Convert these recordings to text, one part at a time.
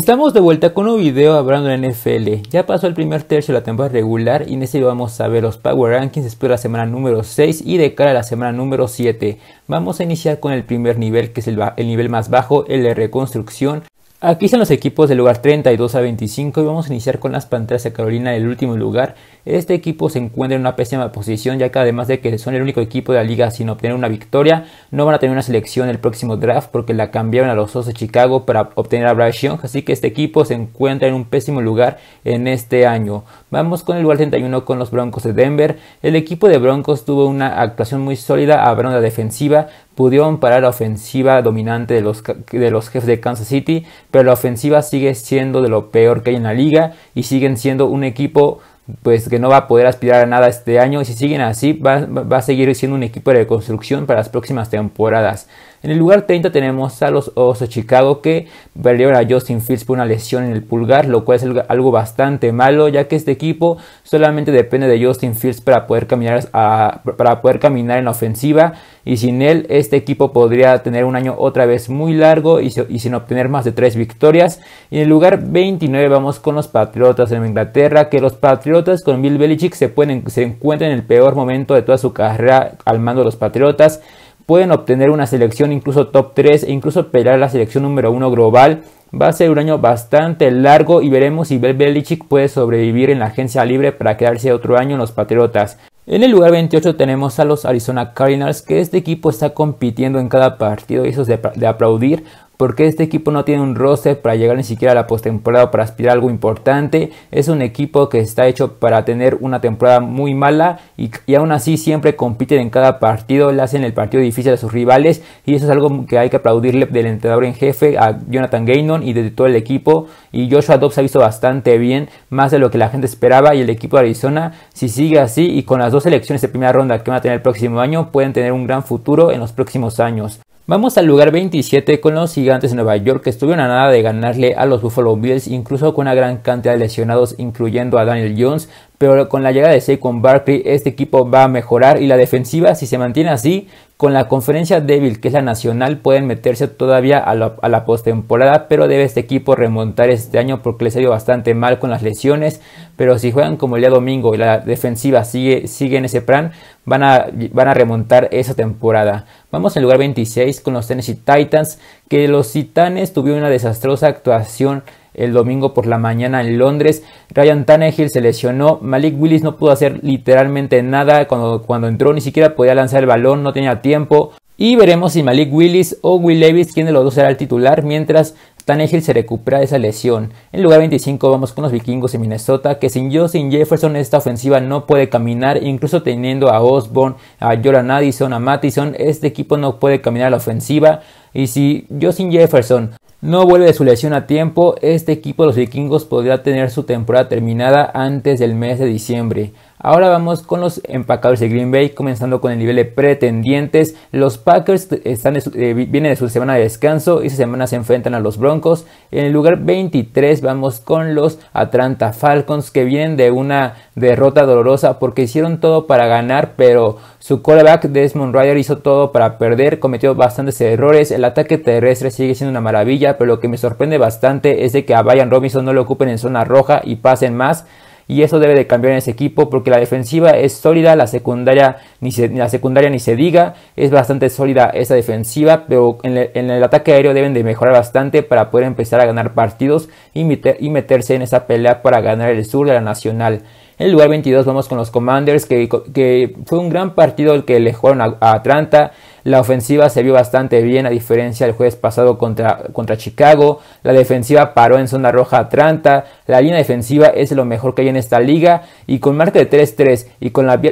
Estamos de vuelta con un video hablando de NFL. Ya pasó el primer tercio de la temporada regular y en este vamos a ver los Power Rankings después de la semana número 6 y de cara a la semana número 7. Vamos a iniciar con el primer nivel que es el, el nivel más bajo, el de reconstrucción, Aquí están los equipos del lugar 32 a 25 y vamos a iniciar con las Panteras de Carolina en el último lugar. Este equipo se encuentra en una pésima posición ya que además de que son el único equipo de la liga sin obtener una victoria, no van a tener una selección en el próximo draft porque la cambiaron a los dos de Chicago para obtener a Bryce Young, así que este equipo se encuentra en un pésimo lugar en este año. Vamos con el lugar 31 con los Broncos de Denver. El equipo de Broncos tuvo una actuación muy sólida a la defensiva, pudieron parar la ofensiva dominante de los, de los jefes de Kansas City, pero la ofensiva sigue siendo de lo peor que hay en la liga y siguen siendo un equipo pues que no va a poder aspirar a nada este año y si siguen así va, va a seguir siendo un equipo de reconstrucción para las próximas temporadas. En el lugar 30 tenemos a los Oso de Chicago que perdieron a Justin Fields por una lesión en el pulgar, lo cual es algo bastante malo ya que este equipo solamente depende de Justin Fields para poder caminar, para poder caminar en la ofensiva y sin él este equipo podría tener un año otra vez muy largo y, sin obtener más de 3 victorias. en el lugar 29 vamos con los Patriotas en Inglaterra que los Patriotas con Bill Belichick se, pueden, se encuentran en el peor momento de toda su carrera al mando de los Patriotas pueden obtener una selección incluso top 3 e incluso pelear la selección número 1 global. Va a ser un año bastante largo y veremos si Bel Belichick puede sobrevivir en la agencia libre para quedarse otro año en los Patriotas. En el lugar 28 tenemos a los Arizona Cardinals, que este equipo está compitiendo en cada partido y eso es de, de aplaudir porque este equipo no tiene un roster para llegar ni siquiera a la postemporada para aspirar a algo importante. Es un equipo que está hecho para tener una temporada muy mala y, aun aún así siempre compiten en cada partido, le hacen el partido difícil a sus rivales y eso es algo que hay que aplaudirle del entrenador en jefe a Jonathan Gaynon y de todo el equipo. Y Joshua Dobbs ha visto bastante bien, más de lo que la gente esperaba y el equipo de Arizona, si sigue así y con las dos elecciones de primera ronda que van a tener el próximo año, pueden tener un gran futuro en los próximos años. Vamos al lugar 27 con los gigantes de Nueva York que estuvieron a nada de ganarle a los Buffalo Bills incluso con una gran cantidad de lesionados incluyendo a Daniel Jones, pero con la llegada de Saquon Barkley este equipo va a mejorar y la defensiva si se mantiene así con la conferencia débil que es la nacional pueden meterse todavía a la, postemporada pero debe este equipo remontar este año porque les ha ido bastante mal con las lesiones pero si juegan como el día domingo y la defensiva sigue, en ese plan van a, van a remontar esa temporada vamos en lugar 26 con los Tennessee Titans que los Titanes tuvieron una desastrosa actuación el domingo por la mañana en Londres. Ryan Tannehill se lesionó. Malik Willis no pudo hacer literalmente nada cuando, cuando entró, ni siquiera podía lanzar el balón, no tenía tiempo. Y veremos si Malik Willis o Will Levis, quién de los dos será el titular, mientras Tannehill se recupera de esa lesión. En lugar 25 vamos con los vikingos en Minnesota, que sin Justin Jefferson esta ofensiva no puede caminar, incluso teniendo a Osborne, a Jordan Addison, a Mattison, este equipo no puede caminar a la ofensiva. Y si Justin Jefferson no vuelve de su lesión a tiempo, este equipo de los vikingos podría tener su temporada terminada antes del mes de diciembre. Ahora vamos con los empacadores de Green Bay, comenzando con el nivel de pretendientes. Los Packers eh, vienen de su semana de descanso y esa semana se enfrentan a los Broncos. En el lugar 23 vamos con los Atlanta Falcons, que vienen de una derrota dolorosa porque hicieron todo para ganar, pero su quarterback Desmond Ryder hizo todo para perder, cometió bastantes errores. El ataque terrestre sigue siendo una maravilla, pero lo que me sorprende bastante es de que a Brian Robinson no lo ocupen en zona roja y pasen más y eso debe de cambiar en ese equipo porque la defensiva es sólida, la secundaria ni se, la secundaria ni se diga, es bastante sólida esa defensiva, pero en, el ataque aéreo deben de mejorar bastante para poder empezar a ganar partidos y, meter, y meterse en esa pelea para ganar el sur de la nacional. En el lugar 22 vamos con los Commanders, que, fue un gran partido el que le jugaron a Atlanta. La ofensiva se vio bastante bien a diferencia del jueves pasado contra, Chicago. La defensiva paró en zona roja a Atlanta. La línea defensiva es lo mejor que hay en esta liga. Y con marca de 3-3 y,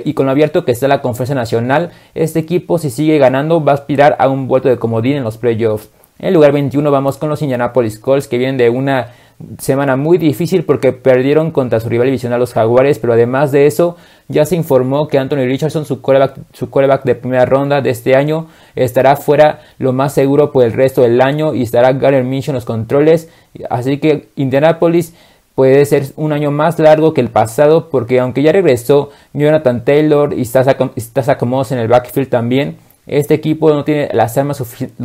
y con lo abierto que está la Conferencia Nacional, este equipo si sigue ganando va a aspirar a un vuelto de comodín en los playoffs. En lugar 21 vamos con los Indianapolis Colts que vienen de una semana muy difícil porque perdieron contra su rival divisional los Jaguares, pero además de eso ya se informó que Anthony Richardson, su coreback, de primera ronda de este año, estará fuera lo más seguro por el resto del año y estará Garner Minch en los controles, así que Indianapolis puede ser un año más largo que el pasado porque aunque ya regresó Jonathan Taylor y está Moss en el backfield también, este equipo no tiene las armas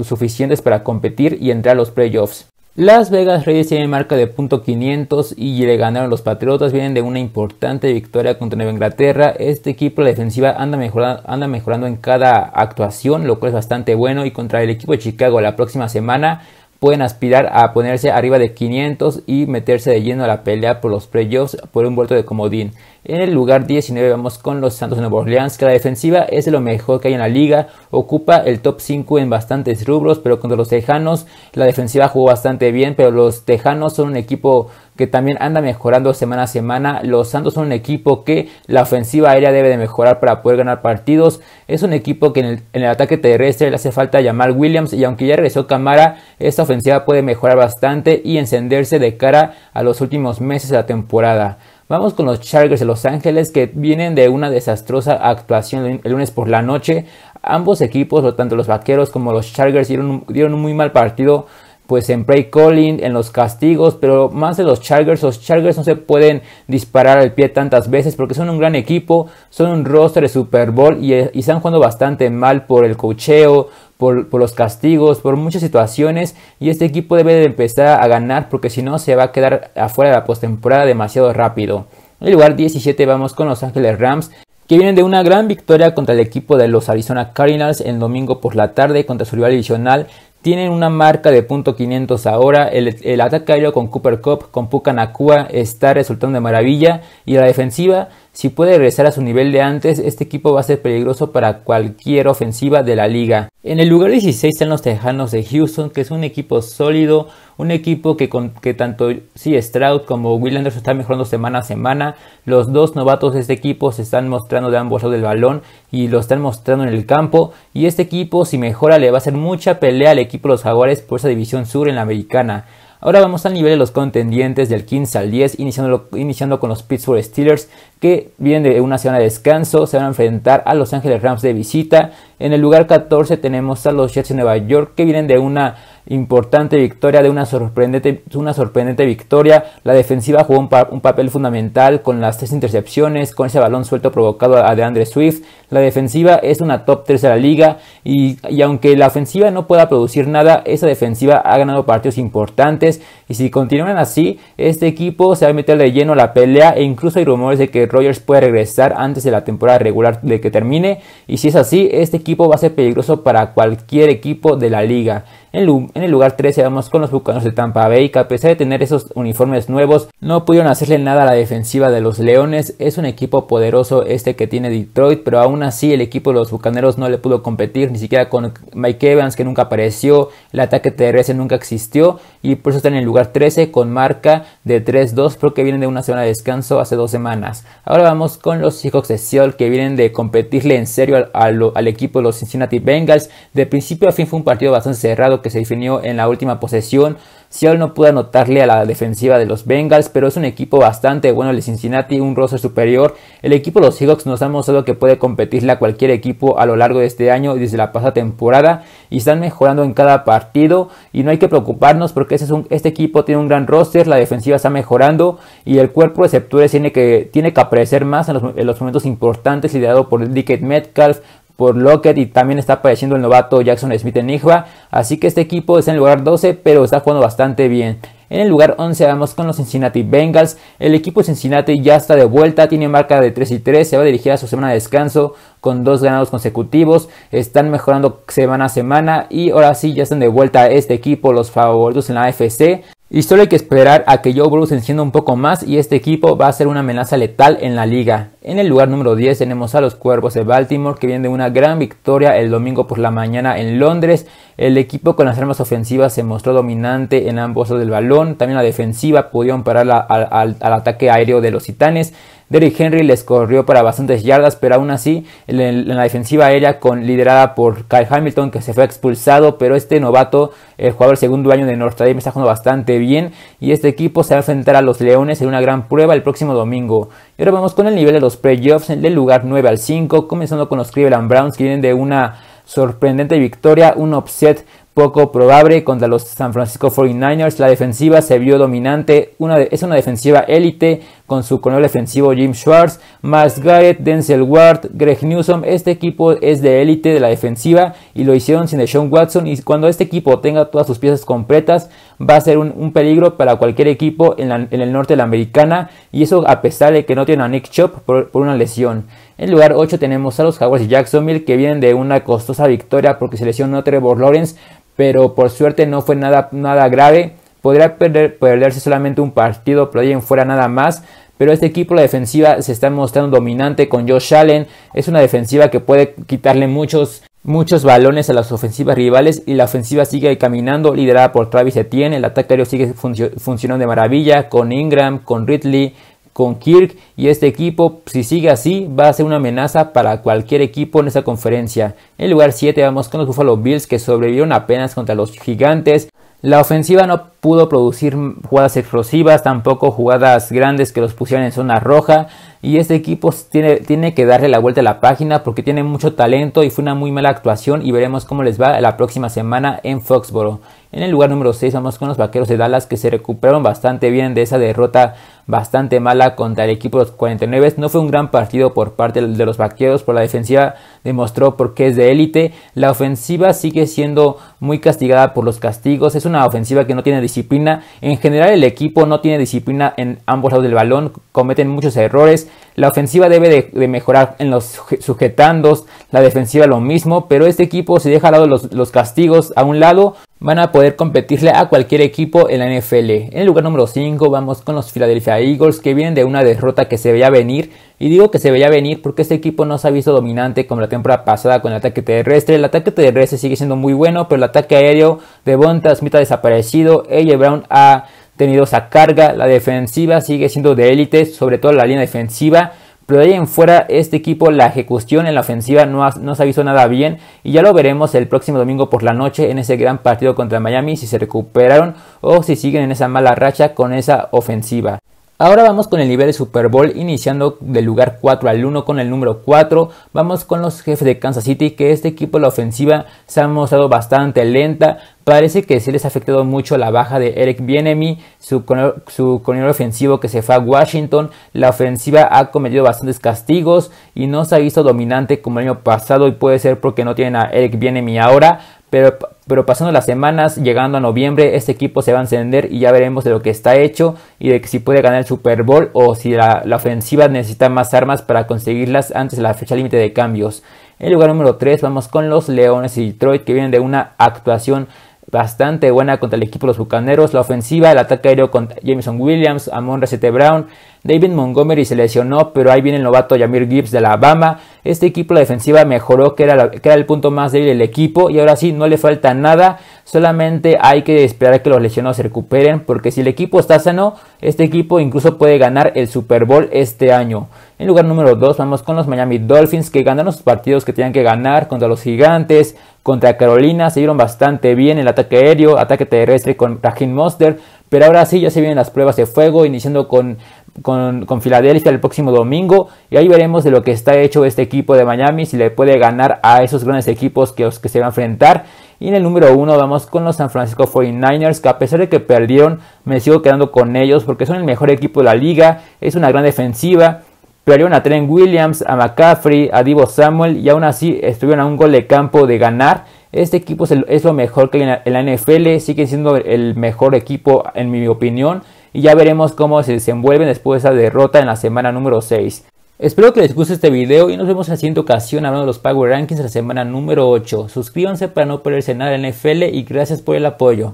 suficientes para competir y entrar a los playoffs. Las Vegas Reyes tienen marca de .500 y le ganaron los Patriotas, vienen de una importante victoria contra Nueva Inglaterra. Este equipo, la defensiva, anda mejorando, anda mejorando en cada actuación, lo cual es bastante bueno. Y contra el equipo de Chicago la próxima semana pueden aspirar a ponerse arriba de 500 y meterse de lleno a la pelea por los playoffs por un vuelto de comodín. En el lugar 19 vamos con los Santos de Nueva Orleans, que la defensiva es de lo mejor que hay en la liga, ocupa el top 5 en bastantes rubros, pero contra los Tejanos la defensiva jugó bastante bien, pero los Tejanos son un equipo que también anda mejorando semana a semana. Los Santos son un equipo que la ofensiva aérea debe de mejorar para poder ganar partidos. Es un equipo que en el, en el ataque terrestre le hace falta llamar Williams y aunque ya regresó Camara, esta ofensiva puede mejorar bastante y encenderse de cara a los últimos meses de la temporada. Vamos con los Chargers de Los Ángeles que vienen de una desastrosa actuación el lunes por la noche. Ambos equipos, tanto los Vaqueros como los Chargers, dieron, dieron un muy mal partido pues en Bray calling, en los castigos, pero más de los Chargers. Los Chargers no se pueden disparar al pie tantas veces porque son un gran equipo, son un roster de Super Bowl y, eh, están jugando bastante mal por el cocheo, por, los castigos, por muchas situaciones. Y este equipo debe de empezar a ganar porque si no se va a quedar afuera de la postemporada demasiado rápido. En el lugar 17 vamos con Los Ángeles Rams que vienen de una gran victoria contra el equipo de los Arizona Cardinals el domingo por la tarde contra su rival divisional tienen una marca de .500 ahora, el, el, ataque aéreo con Cooper Cup, con Pucanacua está resultando de maravilla y la defensiva, si puede regresar a su nivel de antes, este equipo va a ser peligroso para cualquier ofensiva de la liga. En el lugar 16 están los Tejanos de Houston, que es un equipo sólido, un equipo que, con, que tanto Stroud como Will Anderson están mejorando semana a semana. Los dos novatos de este equipo se están mostrando de ambos lados del balón y lo están mostrando en el campo. Y este equipo, si mejora, le va a hacer mucha pelea al equipo de los Jaguares por esa división sur en la americana. Ahora vamos al nivel de los contendientes del 15 al 10, iniciando, iniciando con los Pittsburgh Steelers, que vienen de una semana de descanso, se van a enfrentar a Los Ángeles Rams de visita. En el lugar 14 tenemos a los Jets de Nueva York, que vienen de una importante victoria, de una sorprendente, una sorprendente victoria. La defensiva jugó un, papel fundamental con las tres intercepciones, con ese balón suelto provocado a DeAndre Swift. La defensiva es una top 3 de la liga y, aunque la ofensiva no pueda producir nada, esa defensiva ha ganado partidos importantes y si continúan así, este equipo se va a meter de lleno a la pelea e incluso hay rumores de que Rogers puede regresar antes de la temporada regular de que termine y si es así, este equipo va a ser peligroso para cualquier equipo de la liga. En, en el lugar 13 vamos con los Bucaneros de Tampa Bay, que a pesar de tener esos uniformes nuevos, no pudieron hacerle nada a la defensiva de los Leones. Es un equipo poderoso este que tiene Detroit, pero aún así el equipo de los Bucaneros no le pudo competir, ni siquiera con Mike Evans que nunca apareció, el ataque TRS nunca existió y por eso están en el lugar 13 con marca de 3-2 porque vienen de una semana de descanso hace dos semanas. Ahora vamos con los Seahawks de Seattle que vienen de competirle en serio al, al equipo de los Cincinnati Bengals. De principio a fin fue un partido bastante cerrado que se definió en la última posesión. si Seattle no pudo anotarle a la defensiva de los Bengals, pero es un equipo bastante bueno el de Cincinnati, un roster superior. El equipo de los Seahawks nos ha mostrado que puede competirle a cualquier equipo a lo largo de este año y desde la pasada temporada y están mejorando en cada partido y no hay que preocuparnos porque este, es un, este equipo tiene un gran roster, la defensiva está mejorando y el cuerpo de receptores tiene que, tiene que aparecer más en los, momentos importantes liderado por Dickett Metcalf, por Lockett y también está apareciendo el novato Jackson Smith en Nijua. Así que este equipo está en el lugar 12, pero está jugando bastante bien. En el lugar 11 vamos con los Cincinnati Bengals. El equipo Cincinnati ya está de vuelta, tiene marca de 3 y 3, se va a dirigir a su semana de descanso con dos ganados consecutivos. Están mejorando semana a semana y ahora sí ya están de vuelta este equipo, los favoritos en la AFC. Y solo hay que esperar a que Joe Bruce encienda un poco más y este equipo va a ser una amenaza letal en la liga. En el lugar número 10 tenemos a los Cuervos de Baltimore que vienen de una gran victoria el domingo por la mañana en Londres. El equipo con las armas ofensivas se mostró dominante en ambos lados del balón. También la defensiva pudieron parar al ataque aéreo de los Titanes. Derrick Henry les corrió para bastantes yardas, pero aún así en la defensiva aérea con, liderada por Kyle Hamilton que se fue expulsado, pero este novato, el jugador segundo año de Notre Dame, está jugando bastante bien y este equipo se va a enfrentar a los Leones en una gran prueba el próximo domingo. Y ahora vamos con el nivel de los playoffs del lugar 9 al 5, comenzando con los Cleveland Browns que vienen de una sorprendente victoria, un upset poco probable contra los San Francisco 49ers. La defensiva se vio dominante, una es una defensiva élite con su coronel defensivo Jim Schwartz, más Garrett, Denzel Ward, Greg Newsom. Este equipo es de élite de la defensiva y lo hicieron sin Sean Watson. Y cuando este equipo tenga todas sus piezas completas, va a ser un, peligro para cualquier equipo en, el norte de la americana. Y eso a pesar de que no tiene a Nick Chop por, por una lesión. En lugar 8 tenemos a los Jaguars y Jacksonville que vienen de una costosa victoria porque se lesionó Trevor Lawrence, pero por suerte no fue nada, nada grave. Podría perder, perderse solamente un partido, pero en fuera nada más. Pero este equipo, la defensiva, se está mostrando dominante con Josh Allen. Es una defensiva que puede quitarle muchos, muchos balones a las ofensivas rivales. Y la ofensiva sigue caminando, liderada por Travis Etienne. El ataque aéreo sigue funcionando de maravilla con Ingram, con Ridley, con Kirk y este equipo, si sigue así, va a ser una amenaza para cualquier equipo en esta conferencia. En el lugar 7 vamos con los Buffalo Bills que sobrevivieron apenas contra los gigantes. La ofensiva no pudo producir jugadas explosivas, tampoco jugadas grandes que los pusieran en zona roja. Y este equipo tiene, tiene que darle la vuelta a la página porque tiene mucho talento y fue una muy mala actuación y veremos cómo les va la próxima semana en Foxboro. En el lugar número 6 vamos con los Vaqueros de Dallas que se recuperaron bastante bien de esa derrota bastante mala contra el equipo de los 49. No fue un gran partido por parte de los vaqueros, por la defensiva demostró por qué es de élite. La ofensiva sigue siendo muy castigada por los castigos. Es una ofensiva que no tiene disciplina. En general el equipo no tiene disciplina en ambos lados del balón. Cometen muchos errores. La ofensiva debe de, mejorar en los sujetandos. La defensiva lo mismo. Pero este equipo se deja a lado los, los castigos a un lado van a poder competirle a cualquier equipo en la NFL. En el lugar número 5 vamos con los Philadelphia Eagles que vienen de una derrota que se veía venir. Y digo que se veía venir porque este equipo no se ha visto dominante como la temporada pasada con el ataque terrestre. El ataque terrestre sigue siendo muy bueno, pero el ataque aéreo de Bonta Smith ha desaparecido. AJ Brown ha tenido esa carga. La defensiva sigue siendo de élite, sobre todo la línea defensiva. Pero de ahí en fuera, este equipo, la ejecución en la ofensiva no, ha, no nada bien. Y ya lo veremos el próximo domingo por la noche en ese gran partido contra Miami, si se recuperaron o si siguen en esa mala racha con esa ofensiva. Ahora vamos con el nivel de Super Bowl, iniciando del lugar 4 al 1 con el número 4. Vamos con los jefes de Kansas City, que este equipo, la ofensiva, se ha mostrado bastante lenta. Parece que se les ha afectado mucho la baja de Eric Bienemi, su, su ofensivo que se fue a Washington. La ofensiva ha cometido bastantes castigos y no se ha visto dominante como el año pasado y puede ser porque no tienen a Eric Bienemi ahora pero, pasando las semanas, llegando a noviembre, este equipo se va a encender y ya veremos de lo que está hecho y de que si puede ganar el Super Bowl o si la, ofensiva necesita más armas para conseguirlas antes de la fecha límite de cambios. En lugar número 3 vamos con los Leones y Detroit que vienen de una actuación bastante buena contra el equipo de los Bucaneros. La ofensiva, el ataque aéreo con Jameson Williams, Amon Recete Brown, David Montgomery se lesionó, pero ahí viene el novato Yamir Gibbs de Alabama. Este equipo, la defensiva mejoró, que era, que era el punto más débil del equipo. Y ahora sí, no le falta nada. Solamente hay que esperar a que los lesionados se recuperen. Porque si el equipo está sano, este equipo incluso puede ganar el Super Bowl este año. En lugar número 2 vamos con los Miami Dolphins que ganaron sus partidos que tenían que ganar contra los Gigantes, contra Carolina, se dieron bastante bien el ataque aéreo, ataque terrestre con Rahim Monster, pero ahora sí ya se vienen las pruebas de fuego, iniciando con con, Filadelfia el próximo domingo y ahí veremos de lo que está hecho este equipo de Miami, si le puede ganar a esos grandes equipos que, que se va a enfrentar. Y en el número uno vamos con los San Francisco 49ers, que a pesar de que perdieron, me sigo quedando con ellos porque son el mejor equipo de la liga, es una gran defensiva. Perdieron a Trent Williams, a McCaffrey, a Divo Samuel y aún así estuvieron a un gol de campo de ganar. Este equipo es, lo mejor que la NFL, sigue siendo el mejor equipo en mi opinión y ya veremos cómo se desenvuelven después de esa derrota en la semana número 6. Espero que les guste este video y nos vemos haciendo la siguiente ocasión hablando de los Power Rankings de la semana número 8. Suscríbanse para no perderse nada en NFL y gracias por el apoyo.